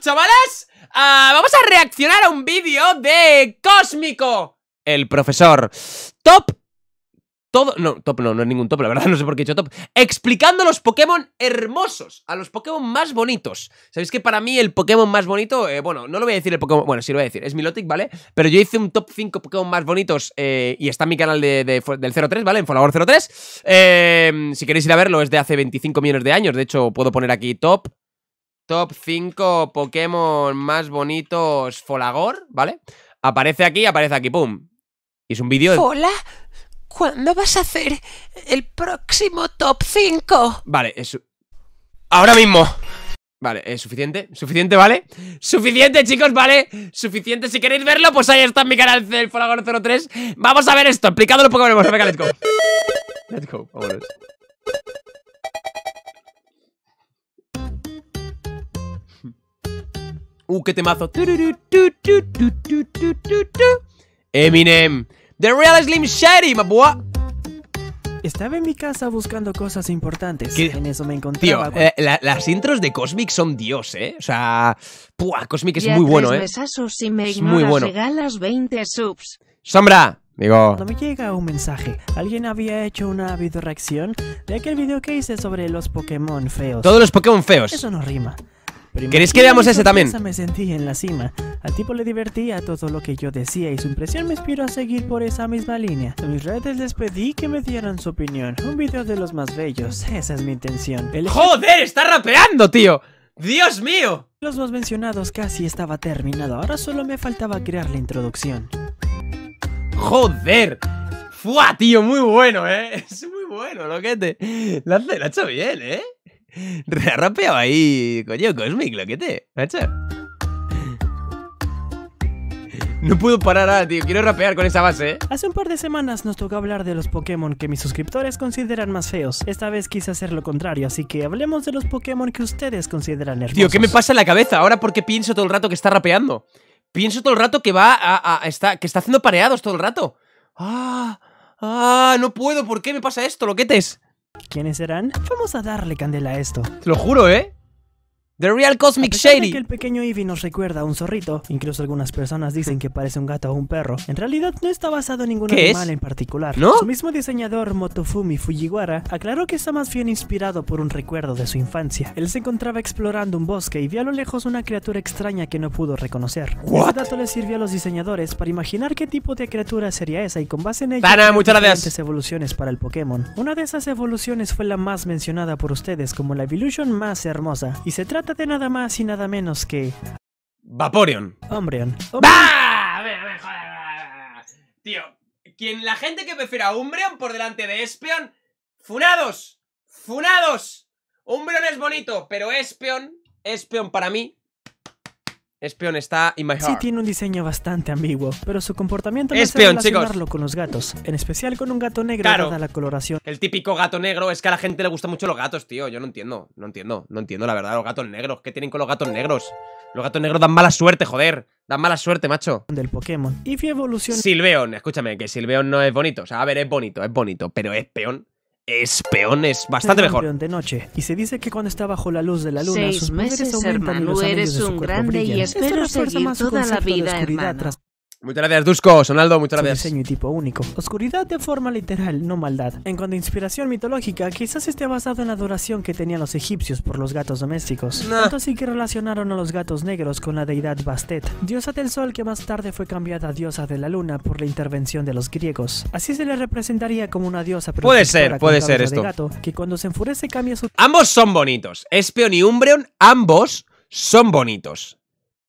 chavales? Ah, vamos a reaccionar a un vídeo de Cósmico El profesor Top todo, no, top no, no es ningún top, la verdad, no sé por qué he hecho top. Explicando los Pokémon hermosos, a los Pokémon más bonitos. Sabéis que para mí el Pokémon más bonito, eh, bueno, no lo voy a decir el Pokémon, bueno, sí lo voy a decir, es Milotic, ¿vale? Pero yo hice un top 5 Pokémon más bonitos eh, y está en mi canal del 03, ¿vale? En Folagor 03. Eh, si queréis ir a verlo, es de hace 25 millones de años, de hecho puedo poner aquí top, Top 5 Pokémon más bonitos Folagor, ¿vale? Aparece aquí, aparece aquí, pum. Y es un vídeo de... ¿Hola? ¿Cuándo vas a hacer el próximo top 5? Vale, eso. Ahora mismo. Vale, es suficiente, suficiente, ¿vale? Suficiente, chicos, ¿vale? Suficiente, si queréis verlo, pues ahí está en mi canal del Folagor03 Vamos a ver esto, explicándolo un poco, vamos, venga, let's go Let's go, Uh, qué temazo. Eminem. The Real Slim Shady, Estaba en mi casa buscando cosas importantes. En eso me encontré. Tío, eh, las intros de Cosmic son dios, ¿eh? O sea, ¡pua! Cosmic es muy bueno, ¿eh? me es muy bueno. Regalas 20 subs. Sombra, digo. Cuando me llega un mensaje, alguien había hecho una video-reacción? de aquel video que hice sobre los Pokémon feos. Todos los Pokémon feos. Eso no rima. ¿Queréis que veamos ese también? Me sentí en la cima. Al tipo le divertía todo lo que yo decía y su impresión me inspiró a seguir por esa misma línea. En mis redes les pedí que me dieran su opinión. Un video de los más bellos, esa es mi intención. El ¡Joder! ¡Está rapeando, tío! ¡Dios mío! Los dos mencionados casi estaba terminado, ahora solo me faltaba crear la introducción. ¡Joder! ¡Fua, tío! Muy bueno, ¿eh? Es muy bueno, loquete. La, la ha hecho bien, ¿eh? Rapeaba ahí, coño, Cosmic, lo No puedo parar, ah, tío. Quiero rapear con esa base, eh. Hace un par de semanas nos tocó hablar de los Pokémon que mis suscriptores consideran más feos. Esta vez quise hacer lo contrario, así que hablemos de los Pokémon que ustedes consideran hermosos. Tío, ¿qué me pasa en la cabeza ahora porque pienso todo el rato que está rapeando? Pienso todo el rato que va a... que está haciendo pareados todo el rato. ¡Ah! ¡Ah! No puedo. ¿Por qué me pasa esto, loquetes? ¿Quiénes serán? Vamos a darle candela a esto. Te lo juro, ¿eh? The Real Cosmic el pequeño Eevee nos recuerda a un zorrito. Incluso algunas personas dicen que parece un gato o un perro. En realidad no está basado en ningún animal en particular. ¿No? Su mismo diseñador Motofumi Fujiwara aclaró que está más bien inspirado por un recuerdo de su infancia. Él se encontraba explorando un bosque y vio a lo lejos una criatura extraña que no pudo reconocer. ¿What? Este dato le sirvió a los diseñadores para imaginar qué tipo de criatura sería esa y con base en ella muchas diferentes evoluciones para el Pokémon. Una de esas evoluciones fue la más mencionada por ustedes como la evolución más hermosa y se trata de nada más y nada menos que... Vaporeon. Umbreon. ¡Bah! A ver, a Tío, quien la gente que prefiera a Umbreon por delante de Espeon, funados, funados. Umbreon es bonito, pero Espeon, Espeon para mí Espeon está in my Sí, tiene un diseño bastante ambiguo, pero su comportamiento no relacionarlo con los gatos, en especial con un gato negro claro. dada la coloración. El típico gato negro, es que a la gente le gustan mucho los gatos, tío, yo no entiendo, no entiendo, no entiendo la verdad, los gatos negros, ¿qué tienen con los gatos negros? Los gatos negros dan mala suerte, joder. Dan mala suerte, macho. Del Pokémon. Y evolución. Silveon, escúchame, que Silveon no es bonito. O sea, a ver, es bonito, es bonito, pero es peón es peones, bastante mejor. De noche, y se dice que cuando está bajo la luz de la luna, Seis sus meses, hermano, eres un grande y espero seguir toda la vida, hermano. Tras... Muchas gracias, Dusko. Sonaldo, muchas gracias. diseño y tipo único. Oscuridad de forma literal, no maldad. En cuanto a inspiración mitológica, quizás esté basado en la adoración que tenían los egipcios por los gatos domésticos. Tanto así que relacionaron a los gatos negros con la deidad Bastet, diosa del sol que más tarde fue cambiada a diosa de la luna por la intervención de los griegos. Así se le representaría como una diosa Puede ser, puede ser esto. Gato, que cuando se enfurece cambia su... Ambos son bonitos. Espeon y Umbreon, ambos son bonitos.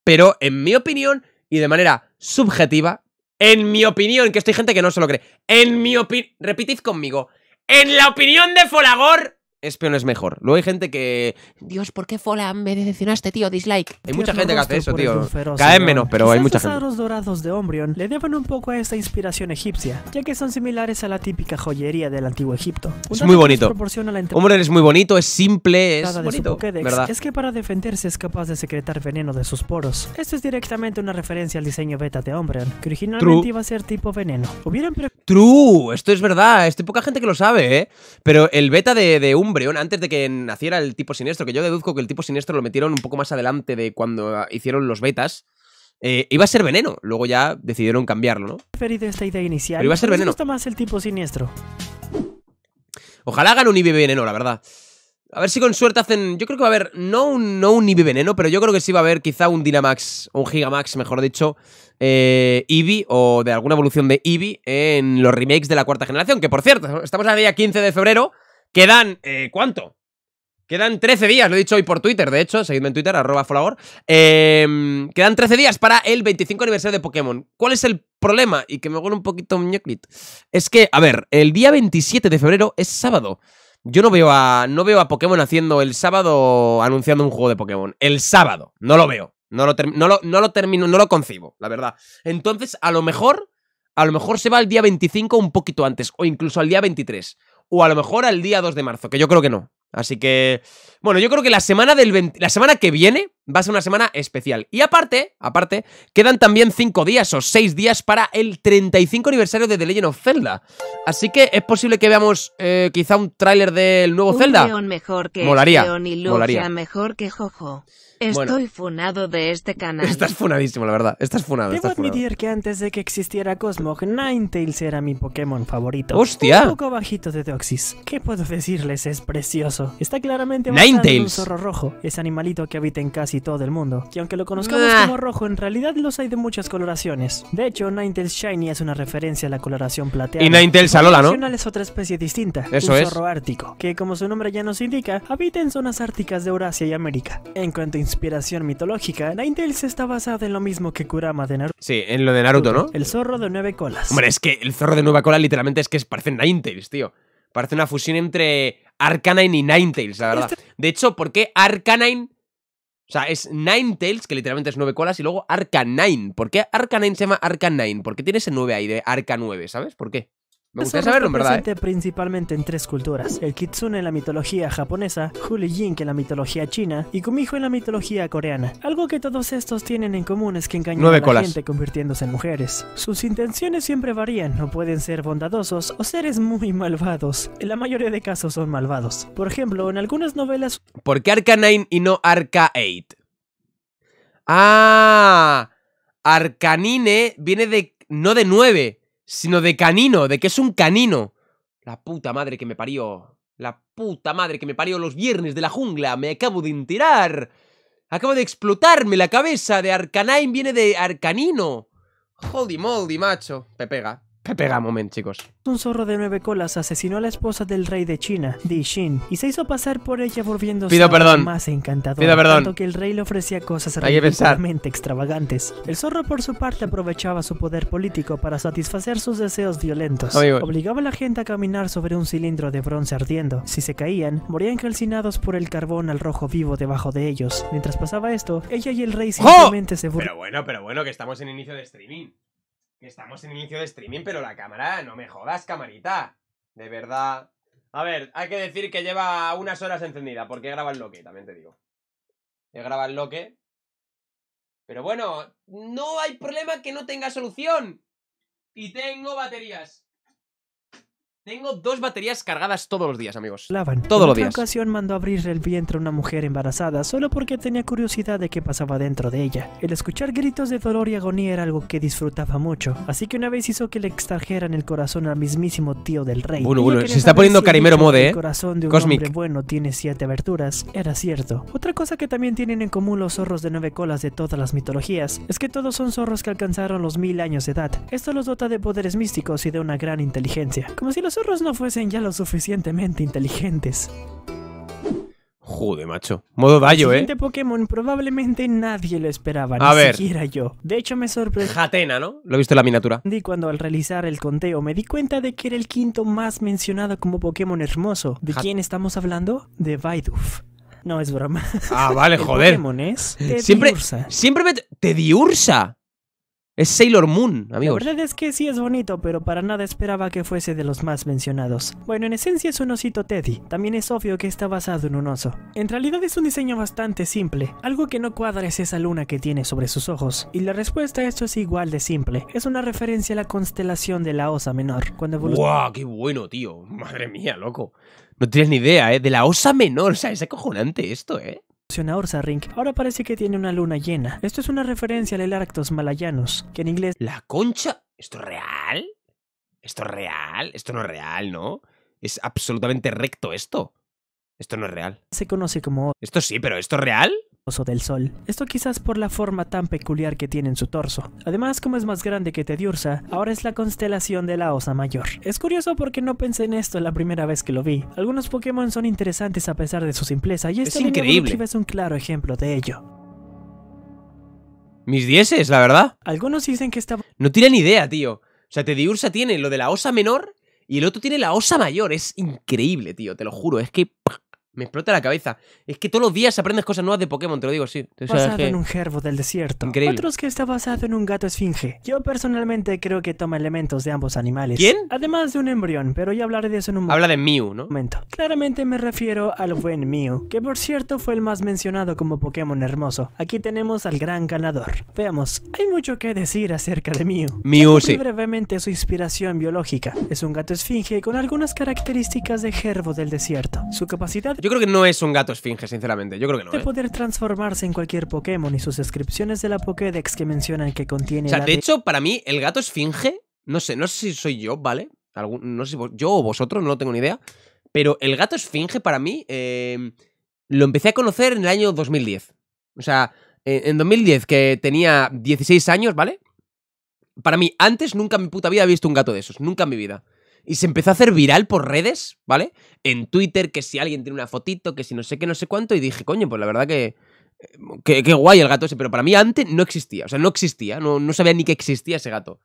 Pero en mi opinión y de manera subjetiva, en mi opinión, que estoy gente que no se lo cree, en mi opinión, repetid conmigo, en la opinión de Folagor, es es mejor. Luego hay gente que. Dios, ¿por qué Fola? me este tío? Dislike. Hay mucha gente que hace eso, tío. Caen menos, pero hay mucha gente. Los dorados de Ombrion le deben un poco a esta inspiración egipcia, ya que son similares a la típica joyería del antiguo Egipto. es muy bonito. Ombrion es muy bonito, es simple, es bonito. ¿verdad? Es que para defenderse es capaz de secretar veneno de sus poros. Esto es directamente una referencia al diseño beta de Ombrion, que originalmente iba a ser tipo veneno. Hubieran True, esto es verdad, esto hay poca gente que lo sabe, ¿eh? Pero el beta de, Umbreon, antes de que naciera el tipo siniestro, que yo deduzco que el tipo siniestro lo metieron un poco más adelante de cuando ah, hicieron los betas, eh, iba a ser veneno. Luego ya decidieron cambiarlo, ¿no? Preferido esta idea inicial. Pero iba a ser veneno. más el tipo siniestro. Ojalá hagan un IB veneno, la verdad. A ver si con suerte hacen... Yo creo que va a haber, no un, no un Eevee veneno, pero yo creo que sí va a haber quizá un Dynamax, un Gigamax, mejor dicho, eh, Eevee o de alguna evolución de Eevee en los remakes de la cuarta generación. Que por cierto, estamos a día 15 de febrero, quedan... Eh, ¿Cuánto? Quedan 13 días, lo he dicho hoy por Twitter, de hecho, seguidme en Twitter, arroba folagor. Em, quedan 13 días para el 25 aniversario de Pokémon. ¿Cuál es el problema? Y que me huele un poquito un Es que, a ver, el día 27 de febrero es sábado. Yo no veo a. No veo a Pokémon haciendo el sábado anunciando un juego de Pokémon. El sábado. No lo veo. No lo, no lo, termino, no lo concibo, la verdad. Entonces, a lo mejor. A lo mejor se va al día 25 un poquito antes. O incluso al día 23. O a lo mejor al día 2 de marzo, que yo creo que no. Así que. Bueno, yo creo que la semana del la semana que viene va a ser una semana especial. Y aparte, aparte, quedan también 5 días o 6 días para el 35 aniversario de The Legend of Zelda. Así que es posible que veamos eh, quizá un tráiler del nuevo un Zelda. mejor que molaría, este, molaría. mejor que Jojo. Estoy funado de este canal. Estás funadísimo, la verdad. Estás funado. Debo admitir que antes de que existiera Cosmog, Ninetales era mi Pokémon favorito. ¡Hostia! Un poco bajito de Doxis. ¿Qué puedo decirles? Es precioso. Está claramente Ninetales. un zorro rojo, ese animalito que habita en casa y todo el mundo, que aunque lo conozcamos ah. como rojo, en realidad los hay de muchas coloraciones. De hecho, Ninetales Shiny es una referencia a la coloración plateada. Y Ninetales Alola, ¿no? es otra especie distinta, Eso un zorro ártico, que como su nombre ya nos indica, habita en zonas árticas de Eurasia y América. En cuanto a inspiración mitológica, Ninetales está basada en lo mismo que Kurama de Naruto. Sí, en lo de Naruto, ¿no? El zorro de nueve colas. Hombre, es que el zorro de nueve colas literalmente es que Parecen parece Ninetales, tío. Parece una fusión entre Arcanine y Ninetales, la verdad. Este- de hecho, ¿por qué Arcanine o sea, es Nine Tails, que literalmente es nueve colas, y luego Nine. ¿Por qué Nine se llama Arcanine? ¿Por qué tiene ese nueve ahí de Arca 9, sabes? ¿Por qué? Me pues gustaría saberlo, verdad. Presente ¿eh? principalmente en tres culturas: el kitsune en la mitología japonesa, Jing en la mitología china y Kumijo en la mitología coreana. Algo que todos estos tienen en común es que engañan a la gente convirtiéndose en mujeres. Sus intenciones siempre varían, No pueden ser bondadosos o seres muy malvados. En la mayoría de casos son malvados. Por ejemplo, en algunas novelas. ¿Por qué Arcanine y no Arca8? Ah, Arcanine viene de no de 9, sino de canino, de que es un canino. La puta madre que me parió. La puta madre que me parió los viernes de la jungla. Me acabo de enterar. Acabo de explotarme la cabeza de Arcanine viene de Arcanino. Holy moly, macho. te pega pega, momento, chicos. Un zorro de nueve colas asesinó a la esposa del rey de China, Di Xin, y se hizo pasar por ella volviéndose más encantador, que el rey le ofrecía cosas realmente extravagantes. El zorro, por su parte, aprovechaba su poder político para satisfacer sus deseos violentos. Obligaba a la gente a caminar sobre un cilindro de bronce ardiendo. Si se caían, morían calcinados por el carbón al rojo vivo debajo de ellos. Mientras pasaba esto, ella y el rey simplemente se se... Pero bueno, pero bueno, que estamos en inicio de streaming estamos en inicio de streaming, pero la cámara, no me jodas, camarita. De verdad. A ver, hay que decir que lleva unas horas encendida, porque he grabado el loque, también te digo. He grabado el loque. Pero bueno, no hay problema que no tenga solución. Y tengo baterías. Tengo dos baterías cargadas todos los días, amigos. Lavan. Todos los días. En ocasión mandó abrir el vientre a una mujer embarazada solo porque tenía curiosidad de qué pasaba dentro de ella. El escuchar gritos de dolor y agonía era algo que disfrutaba mucho, así que una vez hizo que le extrajeran el corazón al mismísimo tío del rey. Bueno, bueno, se está poniendo carimero mode, ¿eh? El corazón de un hombre bueno tiene siete aberturas. Era cierto. Otra cosa que también tienen en común los zorros de nueve colas de todas las mitologías es que todos son zorros que alcanzaron los mil años de edad. Esto los dota de poderes místicos y de una gran inteligencia. Como si los no fuesen ya lo suficientemente inteligentes. jude macho. Modo daño, ¿eh? El siguiente Pokémon probablemente nadie lo esperaba, ni siquiera yo. De hecho, me sorprendió... Jatena, ¿no? Lo he visto en la miniatura. Di cuando al realizar el conteo me di cuenta de que era el quinto más mencionado como Pokémon hermoso. ¿De quién estamos hablando? De Bidoof. No, es broma. Ah, vale, joder. Pokémon es Te Siempre, siempre me... diursa es Sailor Moon, amigos. La verdad es que sí es bonito, pero para nada esperaba que fuese de los más mencionados. Bueno, en esencia es un osito Teddy. También es obvio que está basado en un oso. En realidad es un diseño bastante simple. Algo que no cuadra es esa luna que tiene sobre sus ojos. Y la respuesta a esto es igual de simple. Es una referencia a la constelación de la osa menor. Cuando ¡Guau! Wow, ¡Qué bueno, tío! Madre mía, loco. No tienes ni idea, ¿eh? De la osa menor. O sea, es acojonante esto, ¿eh? ahora parece que tiene una luna llena. Esto es una referencia al Arctos malayanos, que en inglés... ¿La concha? ¿Esto es real? ¿Esto es real? Esto no es real, ¿no? Es absolutamente recto esto. Esto no es real. Se conoce como... Esto sí, pero ¿esto es real? Oso del sol. Esto quizás por la forma tan peculiar que tiene en su torso. Además, como es más grande que Tediursa, ahora es la constelación de la Osa Mayor. Es curioso porque no pensé en esto la primera vez que lo vi. Algunos Pokémon son interesantes a pesar de su simpleza y este es es un claro ejemplo de ello. Mis dieces, la verdad. Algunos dicen que está. No tienen idea, tío. O sea, Tediursa tiene lo de la Osa Menor y el otro tiene la Osa Mayor. Es increíble, tío, te lo juro. Es que... Me explota la cabeza. Es que todos los días aprendes cosas nuevas de Pokémon, te lo digo sí. basado en un gerbo del desierto. Increíble. Otros que está basado en un gato esfinge. Yo personalmente creo que toma elementos de ambos animales. ¿Quién? Además de un embrión, pero ya hablaré de eso en un momento. Habla de Mew, ¿no? Claramente me refiero al buen Mew, que por cierto fue el más mencionado como Pokémon hermoso. Aquí tenemos al gran ganador. Veamos, hay mucho que decir acerca de Mew. Mew, sí. brevemente su inspiración biológica. Es un gato esfinge con algunas características de gerbo del desierto. Su capacidad yo creo que no es un gato esfinge, sinceramente. Yo creo que no. De ¿eh? poder transformarse en cualquier Pokémon y sus descripciones de la Pokédex que mencionan que contiene. O sea, de hecho, para mí, el gato esfinge, no sé, no sé si soy yo, ¿vale? Algún, no sé si yo o vosotros, no tengo ni idea. Pero el gato esfinge, para mí, em, lo empecé a conocer en el año 2010. O sea, en 2010, que tenía 16 años, ¿vale? Para mí, antes nunca en mi puta vida había visto un gato de esos, nunca en mi vida. Y se empezó a hacer viral por redes, ¿vale? en Twitter, que si alguien tiene una fotito, que si no sé qué, no sé cuánto, y dije, coño, pues la verdad que... Eh, qué, guay el gato ese, pero para mí antes no existía, o sea, no existía, no, no sabía ni que existía ese gato.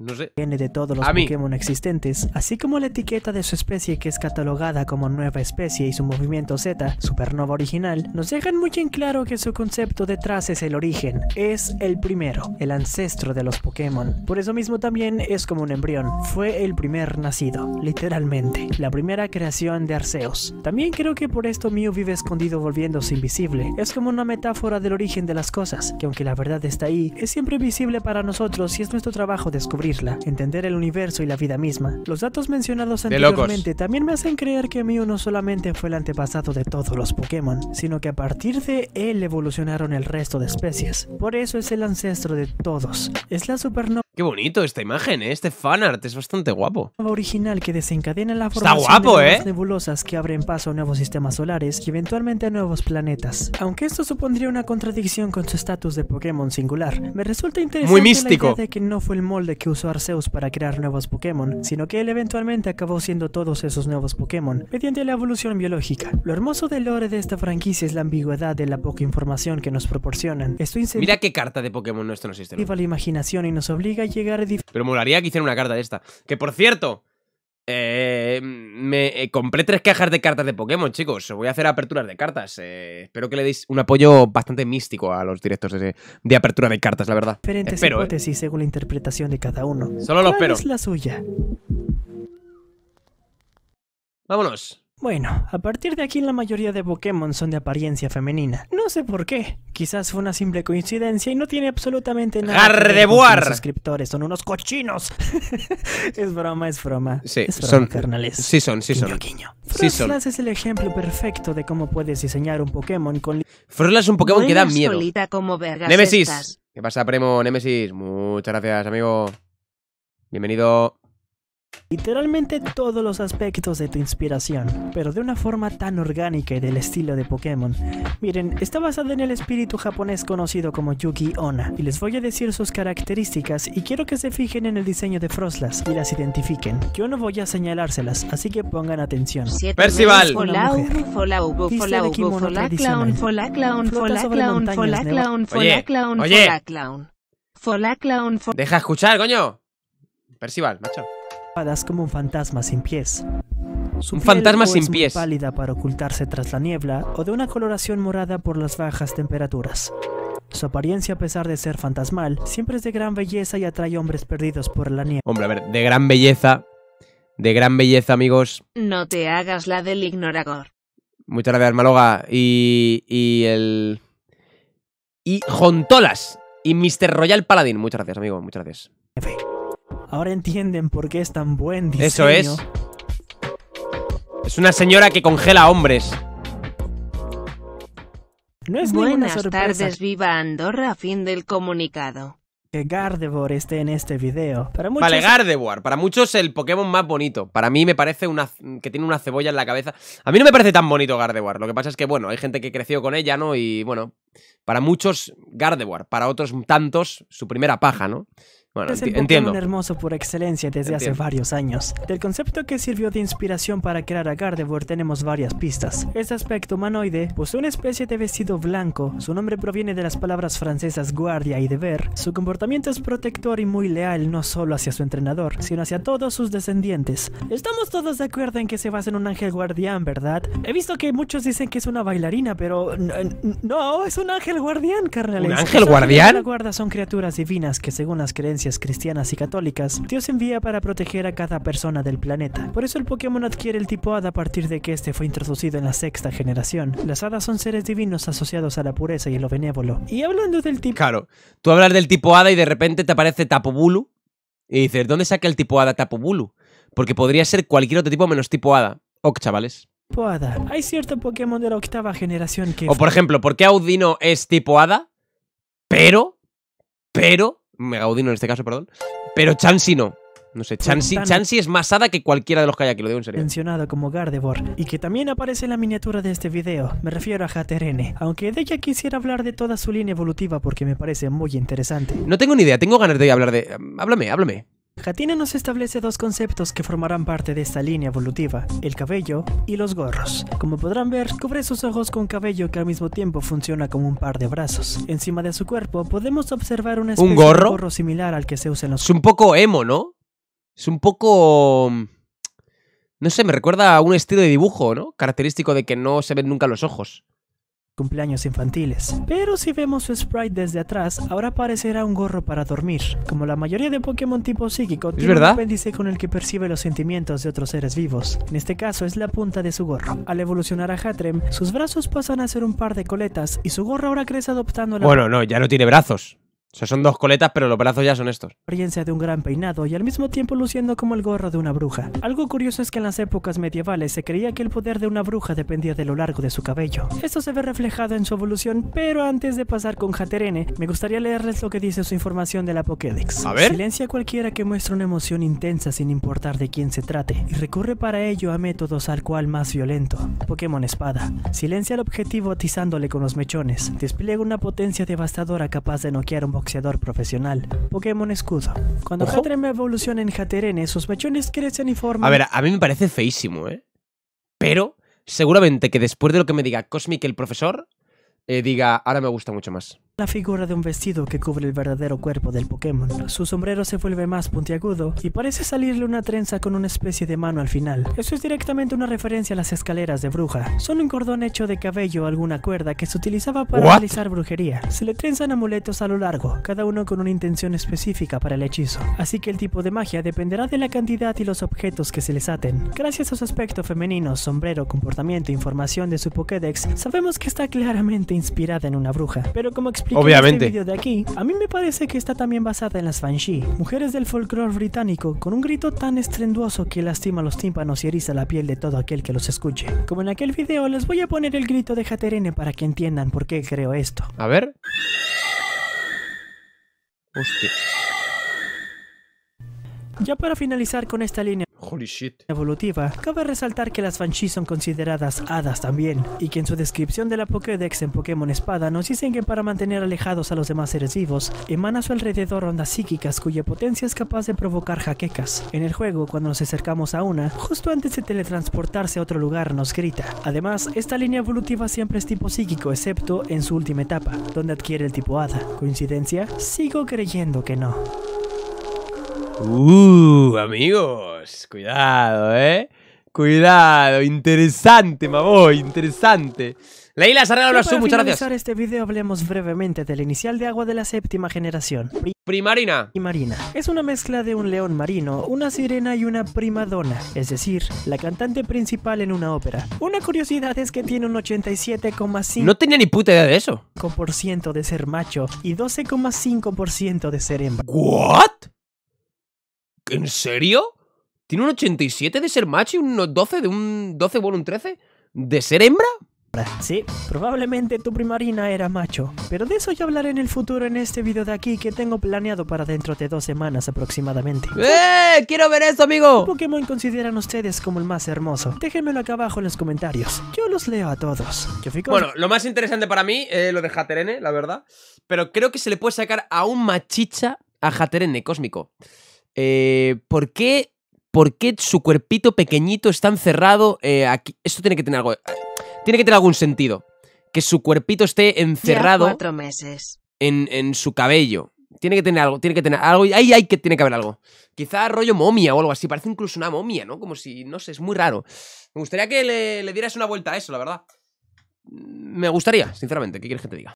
No Viene de todos los Pokémon existentes, así como la etiqueta de su especie que es catalogada como nueva especie y su movimiento Z, supernova original, nos dejan muy en claro que su concepto detrás es el origen, es el primero, el ancestro de los Pokémon. Por eso mismo también es como un embrión, fue el primer nacido, literalmente, la primera creación de Arceos. También creo que por esto Mew vive escondido volviéndose invisible, es como una metáfora del origen de las cosas, que aunque la verdad está ahí, es siempre visible para nosotros y es nuestro trabajo descubrir entender el universo y la vida misma. Los datos mencionados anteriormente también me hacen creer que Mew no solamente fue el antepasado de todos los Pokémon, sino que a partir de él evolucionaron el resto de especies. Por eso es el ancestro de todos. Es la supernova Qué bonito esta imagen, ¿eh? este fanart es bastante guapo. Original que desencadena la formación Está guapo, de ¿eh? nuevas nebulosas que abren paso a nuevos sistemas solares y eventualmente a nuevos planetas. Aunque esto supondría una contradicción con su estatus de Pokémon singular, me resulta interesante Muy místico. la idea de que no fue el molde que usó Arceus para crear nuevos Pokémon, sino que él eventualmente acabó siendo todos esos nuevos Pokémon mediante la evolución biológica. Lo hermoso del lore de esta franquicia es la ambigüedad de la poca información que nos proporcionan. Esto Mira qué carta de Pokémon nuestro no existe. la imaginación y nos obliga llegar... Pero molaría que hiciera una carta de esta. Que por cierto, eh, me eh, compré tres cajas de cartas de Pokémon, chicos. Voy a hacer aperturas de cartas. Eh, espero que le deis un apoyo bastante místico a los directos de apertura de cartas, la verdad. Diferentes espero, hipótesis según la interpretación de cada uno. Solo lo espero. es la suya? Vámonos. Bueno, a partir de aquí la mayoría de Pokémon son de apariencia femenina. No sé por qué. Quizás fue una simple coincidencia y no tiene absolutamente nada. ¡Gardevoir! Los son unos cochinos. es broma, es broma. Sí, es broma, son carnales. Sí son, sí son. Quiño. es el ejemplo perfecto de cómo puedes diseñar un Pokémon con. Frosla es un Pokémon que da miedo. Solita como Nemesis. ¿Qué pasa, Premo? Nemesis. Muchas gracias, amigo. Bienvenido literalmente todos los aspectos de tu inspiración, pero de una forma tan orgánica y del estilo de Pokémon. Miren, está basada en el espíritu japonés conocido como Yuki ona. y les voy a decir sus características y quiero que se fijen en el diseño de Froslas y las identifiquen. Yo no voy a señalárselas, así que pongan atención. Percival. Oye. Deja escuchar, coño. Percival, macho como un fantasma sin pies. un fantasma sin pies. pálida para ocultarse tras la niebla o de una coloración morada por las bajas temperaturas. Su apariencia, a pesar de ser fantasmal, siempre es de gran belleza y atrae hombres perdidos por la niebla. Hombre, a ver, de gran belleza. De gran belleza, amigos. No te hagas la del ignorador Muchas gracias, Maloga. Y, y el... Y Jontolas. Y Mr. Royal Paladin. Muchas gracias, amigo. Muchas gracias. Ahora entienden por qué es tan buen diseño. Eso es. Es una señora que congela hombres. No es Buenas tardes, viva Andorra, fin del comunicado. Que Gardevoir esté en este video. Vale, Gardevoir. Para muchos el Pokémon más bonito. Para mí me parece una que tiene una cebolla en la cabeza. A mí no me parece tan bonito Gardevoir. Lo que pasa es que, bueno, hay gente que creció con ella, ¿no? Y, bueno, para muchos Gardevoir. Para otros tantos, su primera paja, ¿no? Bueno, es el Pokémon hermoso por excelencia desde hace varios años. Del concepto que sirvió de inspiración para crear a Gardevoir tenemos varias pistas. Este aspecto humanoide posee una especie de vestido blanco, su nombre proviene de las palabras francesas guardia y deber, su comportamiento es protector y muy leal no solo hacia su entrenador, sino hacia todos sus descendientes. Estamos todos de acuerdo en que se basa en un ángel guardián, ¿verdad? He visto que muchos dicen que es una bailarina, pero no, es un ángel guardián, carnal. ¿Un ángel guardián? guarda son criaturas divinas que según las creencias cristianas y católicas, Dios envía para proteger a cada persona del planeta. Por eso el Pokémon adquiere el tipo Hada a partir de que este fue introducido en la sexta generación. Las hadas son seres divinos asociados a la pureza y a lo benévolo. Y hablando del tipo... Claro, tú hablas del tipo Hada y de repente te aparece Bulu y dices, ¿dónde saca el tipo Hada Bulu? Porque podría ser cualquier otro tipo menos tipo Hada. Ok, chavales. Hay cierto Pokémon de la octava generación que... O por ejemplo, ¿por qué Audino es tipo Hada? Pero... Pero Megaudino en este caso, perdón. Pero Chansey no. No sé, pues Chansey, es más hada que cualquiera de los que lo digo en serio. Mencionada como Gardevoir, y que también aparece en la miniatura de este video, me refiero a Haterene, aunque de ella quisiera hablar de toda su línea evolutiva porque me parece muy interesante. No tengo ni idea, tengo ganas de hablar de... Háblame, háblame. Jatina nos establece dos conceptos que formarán parte de esta línea evolutiva, el cabello y los gorros. Como podrán ver, cubre sus ojos con cabello que al mismo tiempo funciona como un par de brazos. Encima de su cuerpo podemos observar ¿Un gorro? de gorro similar al que se usa en los... Es un poco emo, ¿no? Es un poco... Mm, no sé, me recuerda a un estilo de dibujo, ¿no? Característico de que no se ven nunca los ojos cumpleaños infantiles. Pero si vemos su sprite desde atrás, ahora parecerá un gorro para dormir. Como la mayoría de Pokémon tipo psíquico, tiene verdad? un apéndice con el que percibe los sentimientos de otros seres vivos. En este caso es la punta de su gorro. Al evolucionar a Hatrem, sus brazos pasan a ser un par de coletas y su gorro ahora crece adoptando la... Bueno, no, ya no tiene brazos son dos coletas, pero los brazos ya son estos. Apariencia de un gran peinado y al mismo tiempo luciendo como el gorro de una bruja. Algo curioso es que en las épocas medievales se creía que el poder de una bruja dependía de lo largo de su cabello. Esto se ve reflejado en su evolución, pero antes de pasar con Haterene, me gustaría leerles lo que dice su información de la Pokédex. A ver. Silencia cualquiera que muestra una emoción intensa sin importar de quién se trate y recurre para ello a métodos al cual más violento. Pokémon Espada. Silencia al objetivo atizándole con los mechones. Despliega una potencia devastadora capaz de noquear un boxeador profesional. Pokémon Escudo. Cuando Ojo. me evoluciona en Haterene, sus mechones crecen y forman... A ver, a mí me parece feísimo, ¿eh? Pero seguramente que después de lo que me diga Cosmic el profesor, eh, diga, ahora me gusta mucho más la figura de un vestido que cubre el verdadero cuerpo del Pokémon. Su sombrero se vuelve más puntiagudo y parece salirle una trenza con una especie de mano al final. Eso es directamente una referencia a las escaleras de bruja. Son un cordón hecho de cabello o alguna cuerda que se utilizaba para realizar brujería. Se le trenzan amuletos a lo largo, cada uno con una intención específica para el hechizo. Así que el tipo de magia dependerá de la cantidad y los objetos que se les aten. Gracias a su aspecto femenino, sombrero, comportamiento e información de su Pokédex, sabemos que está claramente inspirada en una bruja. Pero como este Obviamente. a mí me parece que está también basada en las Banshee, mujeres del folclore británico con un grito tan estrenduoso que lastima los tímpanos y eriza la piel de todo aquel que los escuche. Como en aquel video, les voy a poner el grito de Jaterene para que entiendan por qué creo esto. A ver. Hostia. Ya para finalizar con esta línea Holy evolutiva, cabe resaltar que las Fanchis son consideradas hadas también, y que en su descripción de la Pokédex en Pokémon Espada nos dicen que para mantener alejados a los demás seres vivos, emana a su alrededor ondas psíquicas cuya potencia es capaz de provocar jaquecas. En el juego, cuando nos acercamos a una, justo antes de teletransportarse a otro lugar nos grita. Además, esta línea evolutiva siempre es tipo psíquico, excepto en su última etapa, donde adquiere el tipo hada. ¿Coincidencia? Sigo creyendo que no. Uh, amigos, cuidado, ¿eh? Cuidado, interesante, Maboy, interesante. Leila muchas gracias. este video hablemos brevemente del inicial de agua de la séptima generación. Primarina. Primarina. Es una mezcla de un león marino, una sirena y una primadona, es decir, la cantante principal en una ópera. Una curiosidad es que tiene un 87,5... No tenía ni puta idea de eso. ...de ser macho y 12,5% de ser hembra. ¿What? ¿En serio? ¿Tiene un 87 de ser macho y un 12 de un 12, por un 13? ¿De ser hembra? Sí, probablemente tu primarina era macho, pero de eso yo hablaré en el futuro en este video de aquí que tengo planeado para dentro de dos semanas aproximadamente. ¡Eh! ¡Quiero ver esto, amigo! ¿Qué Pokémon consideran ustedes como el más hermoso? Déjenmelo acá abajo en los comentarios. Yo los leo a todos. Bueno, lo más interesante para mí es eh, lo de Haterene, la verdad. Pero creo que se le puede sacar a un machicha a Haterene Cósmico. Eh, ¿por, qué, ¿por, su cuerpito pequeñito está encerrado eh, aquí? Esto tiene que tener algo. Tiene que tener algún sentido. Que su cuerpito esté encerrado. cuatro meses. En, su cabello. Tiene que tener algo, tiene que tener algo. Ahí hay que tiene que haber algo. Quizá rollo momia o algo así. Parece incluso una momia, ¿no? Como si, no sé, es muy raro. Me gustaría que le, le dieras una vuelta a eso, la verdad. Me gustaría, sinceramente. ¿Qué quieres que te diga?